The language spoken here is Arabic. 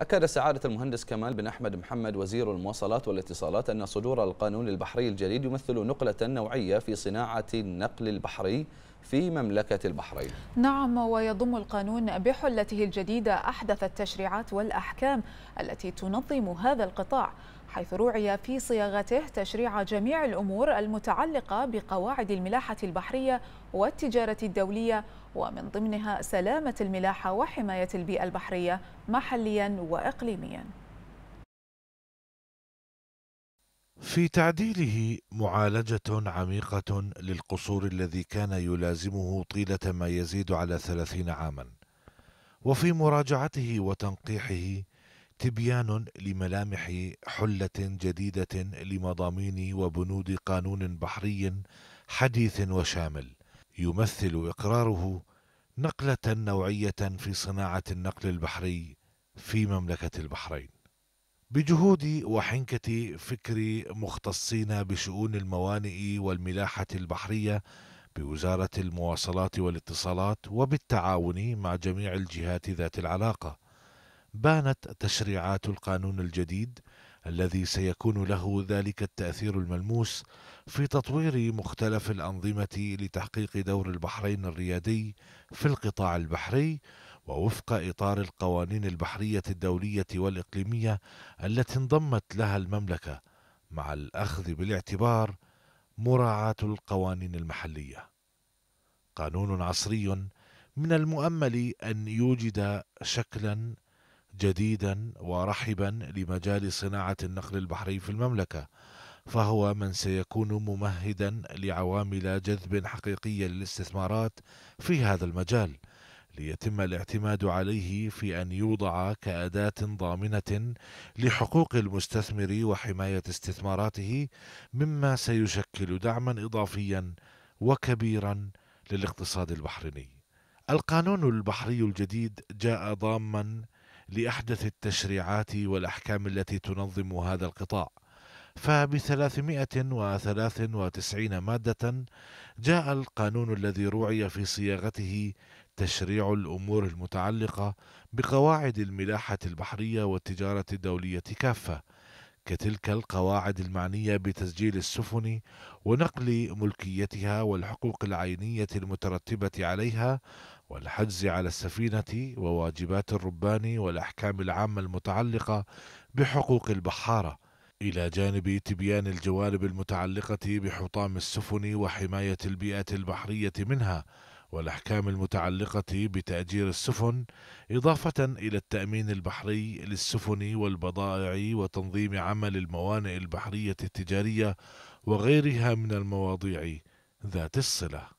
أكد سعادة المهندس كمال بن أحمد محمد وزير المواصلات والاتصالات أن صدور القانون البحري الجديد يمثل نقلة نوعية في صناعة النقل البحري في مملكة البحرين نعم ويضم القانون بحلته الجديدة أحدث التشريعات والأحكام التي تنظم هذا القطاع حيث روعي في صياغته تشريع جميع الأمور المتعلقة بقواعد الملاحة البحرية والتجارة الدولية ومن ضمنها سلامة الملاحة وحماية البيئة البحرية محليا وإقليميا في تعديله معالجة عميقة للقصور الذي كان يلازمه طيلة ما يزيد على ثلاثين عاما وفي مراجعته وتنقيحه تبيان لملامح حلة جديدة لمضامين وبنود قانون بحري حديث وشامل يمثل إقراره نقلة نوعية في صناعة النقل البحري في مملكة البحرين بجهودي وحنكة فكر مختصين بشؤون الموانئ والملاحة البحرية بوزارة المواصلات والاتصالات وبالتعاون مع جميع الجهات ذات العلاقة بانت تشريعات القانون الجديد الذي سيكون له ذلك التأثير الملموس في تطوير مختلف الأنظمة لتحقيق دور البحرين الريادي في القطاع البحري ووفق إطار القوانين البحرية الدولية والإقليمية التي انضمت لها المملكة مع الأخذ بالاعتبار مراعاة القوانين المحلية. قانون عصري من المؤمل أن يوجد شكلا جديدا ورحبا لمجال صناعة النقل البحري في المملكة، فهو من سيكون ممهدا لعوامل جذب حقيقية للاستثمارات في هذا المجال. ليتم الاعتماد عليه في أن يوضع كأداة ضامنة لحقوق المستثمر وحماية استثماراته مما سيشكل دعما إضافيا وكبيرا للاقتصاد البحريني. القانون البحري الجديد جاء ضاما لأحدث التشريعات والأحكام التي تنظم هذا القطاع. فب 393 مادة جاء القانون الذي روعي في صياغته تشريع الأمور المتعلقة بقواعد الملاحة البحرية والتجارة الدولية كافة كتلك القواعد المعنية بتسجيل السفن ونقل ملكيتها والحقوق العينية المترتبة عليها والحجز على السفينة وواجبات الربان والأحكام العامة المتعلقة بحقوق البحارة إلى جانب تبيان الجوانب المتعلقة بحطام السفن وحماية البيئة البحرية منها والأحكام المتعلقة بتأجير السفن إضافة إلى التأمين البحري للسفن والبضائع وتنظيم عمل الموانئ البحرية التجارية وغيرها من المواضيع ذات الصله